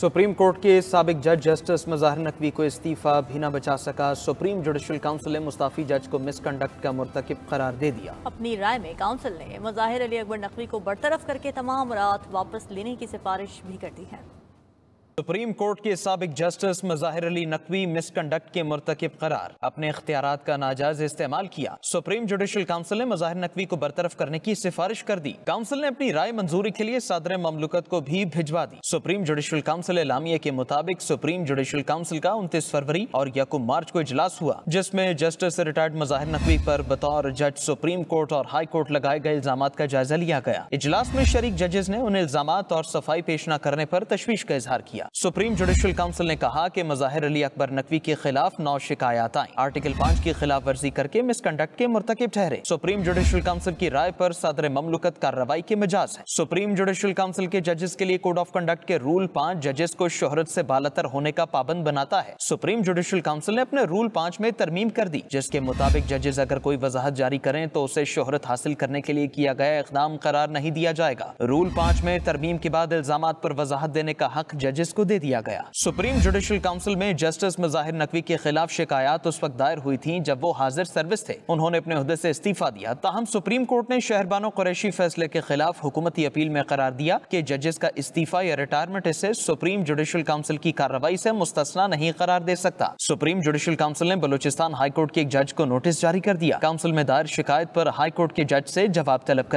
supreme court के सबक जज जस्टिस मज़ाहर नकवी को इस्तीफ़ा भी ना बचा सका सुप्रीम जुडिशल काउंसिल ने मुस्ताफ़ी जज को मिसकंडक्ट का मरतकब करार दे दिया अपनी राय में काउंसिल ने मज़ाहिर अली अकबर नकवी को बरतरफ करके तमाम रात वापस लेने की सिफारिश भी कर दी है सुप्रीम कोर्ट के सबक जस्टिस मजाहिर अली नकवी मिसकंडक्ट के मरतकब करार अपने अख्तियार का नाजायज इस्तेमाल किया सुप्रीम जुडिशल काउंसिल ने मजाहिर नकवी को बरतरफ करने की सिफारिश कर दी काउंसिल ने अपनी राय मंजूरी के लिए सदर ममलुकत को भी भिजवा दी सुप्रीम जुडिशल काउंसिल इलामिया के मुताबिक सुप्रीम जुडिशल काउंसिल का उनतीस फरवरी और यकुम मार्च को इजलास हुआ जिसमे जस्टिस रिटायर्ड मजाहिर नकवी आरोप बतौर जज सुप्रीम कोर्ट और हाई कोर्ट लगाए गए इल्जाम का जायजा लिया गया इजलास में शरीक जजेस ने उन इल्जाम और सफाई पेश न करने आरोप तशवीश का इजहार किया किया सुप्रीम जुडिशल काउंसिल ने कहा कि मजाहिर अली अकबर नकवी के खिलाफ नौ शिकायत आई आर्टिकल पाँच की खिलाफ वर्जी करके मिसकंडक्ट के मुरतकब ठहरे सुप्रीम जुडिशल काउंसिल की राय पर सदर ममलुकत कार्रवाई के मिजाज है सुप्रीम जुडिशल काउंसिल के जजेस के लिए कोड ऑफ कंडक्ट के रूल पाँच जजेस को शोहरत ऐसी बालतर होने का पाबंद बनाता है सुप्रीम जुडिशल काउंसिल ने अपने रूल पाँच में तरमीम कर दी जिसके मुताबिक जजेस अगर कोई वजाहत जारी करें तो उसे शोहरत हासिल करने के लिए किया गया इकदाम करार नहीं दिया जाएगा रूल पाँच में तरमीम के बाद इल्जाम पर वजाहत देने का हक जजेस को दे दिया गया सुप्रीम जुडिशियल काउंसिल में जस्टिस मुजाहिर नकवी के खिलाफ शिकायत उस वक्त दायर हुई थी जब वो हाजिर सर्विस थे उन्होंने अपने ऐसी से इस्तीफा दिया तहम सुप्रीम कोर्ट ने शहरबानो कुरैशी फैसले के खिलाफ हुकूमती अपील में करार दिया की जजेस का इस्तीफा या रिटायरमेंट इसे सुप्रीम जुडिशियल काउंसिल की कार्रवाई ऐसी मुस्तना नहीं करार दे सकता सुप्रीम जुडिशियल काउंसिल ने बलोचिस्तान हाईकोर्ट के एक जज को नोटिस जारी कर दिया काउंसिल में दायर शिकायत आरोप हाईकोर्ट के जज ऐसी जवाब तलब कर